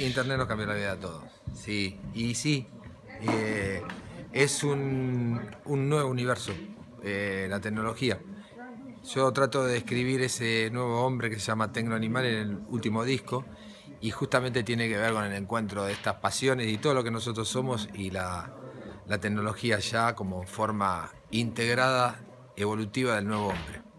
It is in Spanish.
Internet nos cambió la vida a todos. Sí, y sí, eh, es un, nuevo universo, eh, la tecnología. Yo trato de describir ese nuevo hombre que se llama Tecno Animal en el último disco y justamente tiene que ver con el encuentro de estas pasiones y todo lo que nosotros somos y la, la tecnología ya como forma integrada, evolutiva del nuevo hombre.